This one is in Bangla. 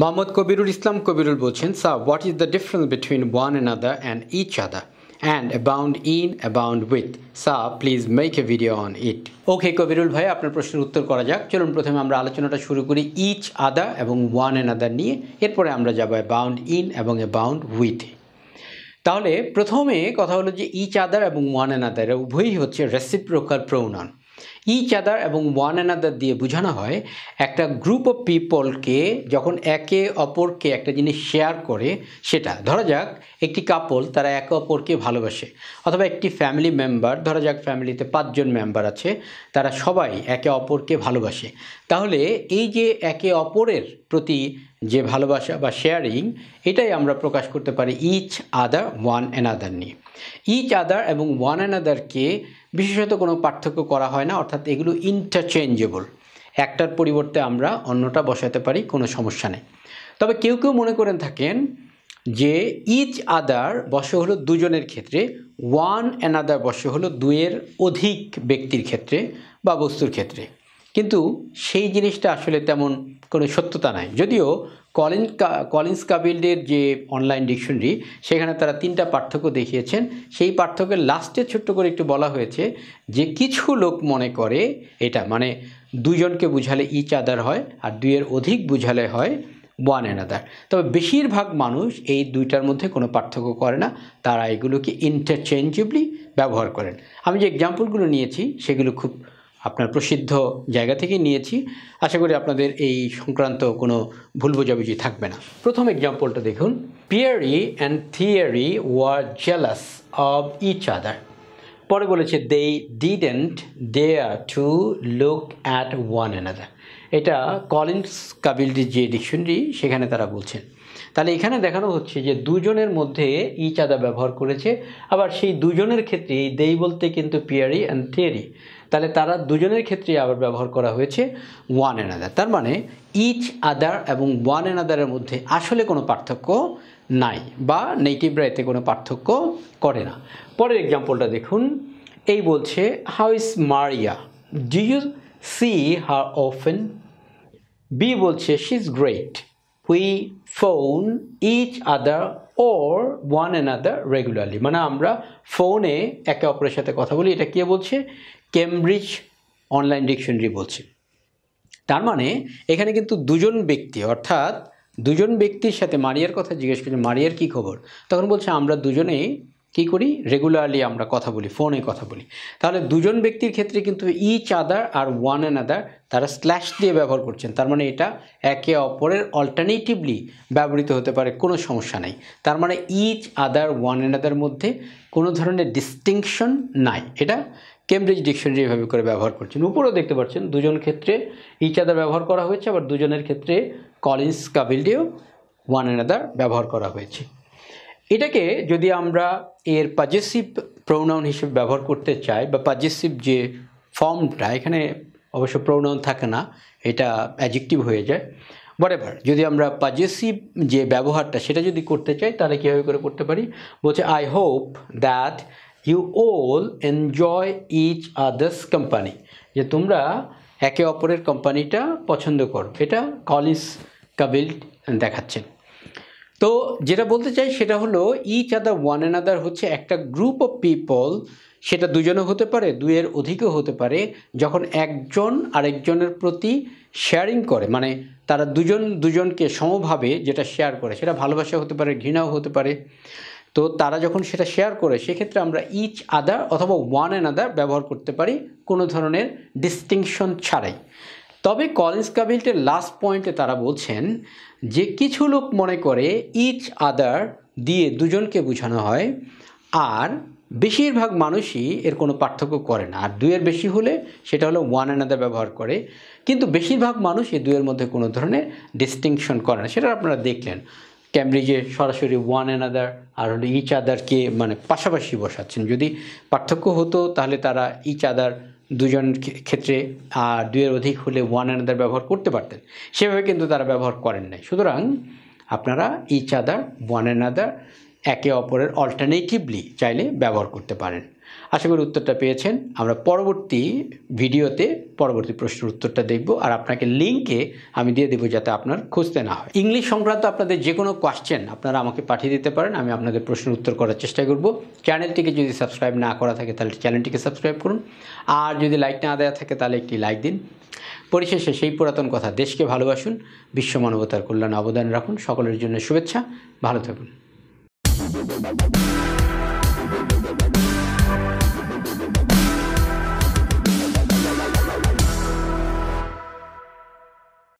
Muhammad কবিরুল ইসলাম কবিরুল বলছেন sir what is the difference between one other and each other and abound in abound with sir please make a video on it okay Kabirul ভাই আপনার প্রশ্নের উত্তর করা যাক চলুন প্রথমে আমরা আলোচনাটা শুরু করি ইচ আদা এবং ওয়ান অ্যান আদার নিয়ে এরপরে আমরা যাবো অ্যাবাউন্ড ইন এবং অ্যাবাউন্ড উইথ তাহলে প্রথমে কথা হলো যে ইচ আদার এবং ওয়ান অ্যান আদার উভয়ই হচ্ছে রেসিপ্রোকার প্রৌনান ইচ আদার এবং ওয়ান অ্যানাদার দিয়ে বোঝানো হয় একটা গ্রুপ অফ পিপলকে যখন একে অপরকে একটা জিনিস শেয়ার করে সেটা ধরা যাক একটি কাপল তারা একে অপরকে ভালোবাসে অথবা একটি ফ্যামিলি মেম্বার ধরা যাক ফ্যামিলিতে পাঁচজন মেম্বার আছে তারা সবাই একে অপরকে ভালোবাসে তাহলে এই যে একে অপরের প্রতি যে ভালোবাসা বা শেয়ারিং এটাই আমরা প্রকাশ করতে পারি ইচ আদার ওয়ান অ্যানাদার নিয়ে ইচ আদার এবং ওয়ান অ্যানাদারকে বিশেষত কোনো পার্থক্য করা হয় না অর্থাৎ অর্থাৎ এগুলো ইন্টারচেঞ্জেবল একটার পরিবর্তে আমরা অন্যটা বসাতে পারি কোনো সমস্যা নেই তবে কেউ কেউ মনে করেন থাকেন যে ইচ আদার বর্ষ হলো দুজনের ক্ষেত্রে ওয়ান আদার বর্ষ হলো দুয়ের অধিক ব্যক্তির ক্ষেত্রে বা বস্তুর ক্ষেত্রে কিন্তু সেই জিনিসটা আসলে তেমন কোনো সত্যতা নাই যদিও কলিন কলিন্স কাবিল্ডের যে অনলাইন ডিকশনারি সেখানে তারা তিনটা পার্থক্য দেখিয়েছেন সেই পার্থক্যের লাস্টে ছোট্ট করে একটু বলা হয়েছে যে কিছু লোক মনে করে এটা মানে দুজনকে বুঝালে ইচ আদার হয় আর দুইয়ের অধিক বুঝালে হয় ওয়ান আদার তবে বেশিরভাগ মানুষ এই দুইটার মধ্যে কোনো পার্থক্য করে না তারা এগুলোকে ইন্টারচেঞ্জেবলি ব্যবহার করেন আমি যে এক্সাম্পলগুলো নিয়েছি সেগুলো খুব আপনার প্রসিদ্ধ জায়গা থেকে নিয়েছি আশা করি আপনাদের এই সংক্রান্ত কোনো ভুল বোঝাবুঝি থাকবে না প্রথম এক্সাম্পলটা দেখুন পিয়ারি অ্যান্ড থিয়ারি were jealous of each other পরে বলেছে they didn't dare to look at one another এটা কলিন্স কাবিলটির যে ডিকশনারি সেখানে তারা বলছেন তাহলে এখানে দেখানো হচ্ছে যে দুজনের মধ্যে ই আদা ব্যবহার করেছে আবার সেই দুজনের ক্ষেত্রে দেই বলতে কিন্তু পিয়ারি অ্যান্ড থিয়ারি তাহলে তারা দুজনের ক্ষেত্রে আবার ব্যবহার করা হয়েছে ওয়ান আদার তার মানে ইচ আদার এবং ওয়ান অ্যান আদারের মধ্যে আসলে কোনো পার্থক্য নাই বা নেটিভরা এতে কোনো পার্থক্য করে না পরের এক্সাম্পলটা দেখুন এই বলছে how is Maria do you see her often B বলছে she is great we phone each other or one other regularly মানে আমরা ফোনে একে অপরের সাথে কথা বলি এটা কে বলছে কেমব্রিজ অনলাইন ডিকশনারি বলছি তার মানে এখানে কিন্তু দুজন ব্যক্তি অর্থাৎ দুজন ব্যক্তির সাথে মারিয়ার কথা জিজ্ঞেস করছে মারিয়ার কি খবর তখন বলছে আমরা দুজনেই কি করি রেগুলারলি আমরা কথা বলি ফোনে কথা বলি তাহলে দুজন ব্যক্তির ক্ষেত্রে কিন্তু ইচ আদার আর ওয়ান অ্যান আদার তারা স্ল্যাশ দিয়ে ব্যবহার করছেন তার মানে এটা একে অপরের অল্টারনেটিভলি ব্যবহৃত হতে পারে কোনো সমস্যা নেই তার মানে each other one another মধ্যে কোনো ধরনের ডিস্টিংশন নাই এটা কেমব্রিজ ডিকশনারি এভাবে করে ব্যবহার করছেন উপরেও দেখতে পাচ্ছেন দুজন ক্ষেত্রে ইচ আদার ব্যবহার করা হয়েছে আবার দুজনের ক্ষেত্রে কলিন্স কাবিলডিও ওয়ান অ্যান আদার ব্যবহার করা হয়েছে এটাকে যদি আমরা এর পাজেসিভ প্রোনাউন হিসেবে ব্যবহার করতে চাই বা পাজেসিভ যে ফর্মটা এখানে অবশ্য প্রোনাউন থাকে না এটা অ্যাজেক্টিভ হয়ে যায় বরাবর যদি আমরা পাজেসিভ যে ব্যবহারটা সেটা যদি করতে চাই তাহলে কীভাবে করে করতে পারি বলছে I hope that you all enjoy each other's company যে তোমরা একে অপরের কোম্পানিটা পছন্দ করো এটা কলিস কাবিল দেখাচ্ছেন তো যেটা বলতে চাই সেটা হলো ইচ আদার ওয়ান আদার হচ্ছে একটা গ্রুপ অফ পিপল সেটা দুজনে হতে পারে দুয়ের অধিকও হতে পারে যখন একজন আরেকজনের প্রতি শেয়ারিং করে মানে তারা দুজন দুজনকে সমভাবে যেটা শেয়ার করে সেটা ভালোবাসা হতে পারে ঘৃণাও হতে পারে তো তারা যখন সেটা শেয়ার করে সেক্ষেত্রে আমরা ইচ আদার অথবা ওয়ান অ্যান আদার ব্যবহার করতে পারি কোনো ধরনের ডিস্টিংশন ছাড়াই তবে কলেজ কাবিলটের লাস্ট পয়েন্টে তারা বলছেন যে কিছু লোক মনে করে ইচ আদার দিয়ে দুজনকে বোঝানো হয় আর বেশিরভাগ মানুষই এর কোনো পার্থক্য করে না আর দুয়ের বেশি হলে সেটা হলো ওয়ান অ্যানাদার ব্যবহার করে কিন্তু বেশিরভাগ মানুষ এই দুয়ের মধ্যে কোনো ধরনের ডিস্টিংশন করে না সেটা আপনারা দেখলেন ক্যামব্রিজে সরাসরি ওয়ান অ্যানাদার আর হলো ইচ আদারকে মানে পাশাপাশি বসাচ্ছেন যদি পার্থক্য হতো তাহলে তারা ইচ আদার দুজন ক্ষেত্রে আর দুয়ের অধিক হলে ওয়ান অ্যান্ড আদার ব্যবহার করতে পারতেন সেভাবে কিন্তু তারা ব্যবহার করেন নাই সুতরাং আপনারা each other one and other একে অপরের অল্টারনেটিভলি চাইলে ব্যবহার করতে পারেন আশা করি উত্তরটা পেয়েছেন আমরা পরবর্তী ভিডিওতে পরবর্তী প্রশ্নের উত্তরটা দেখব আর আপনাকে লিঙ্কে আমি দিয়ে দেবো যাতে আপনার খুঁজতে না হয় ইংলিশ সংক্রান্ত আপনাদের যে কোনো কোয়েশ্চেন আপনারা আমাকে পাঠিয়ে দিতে পারেন আমি আপনাদের প্রশ্নের উত্তর করার চেষ্টা করব চ্যানেলটিকে যদি সাবস্ক্রাইব না করা থাকে তাহলে চ্যানেলটিকে সাবস্ক্রাইব করুন আর যদি লাইক না দেওয়া থাকে তাহলে একটি লাইক দিন পরিশেষে সেই পুরাতন কথা দেশকে ভালোবাসুন বিশ্ব মানবতার কল্যাণে অবদান রাখুন সকলের জন্য শুভেচ্ছা ভালো থাকুন Thank you.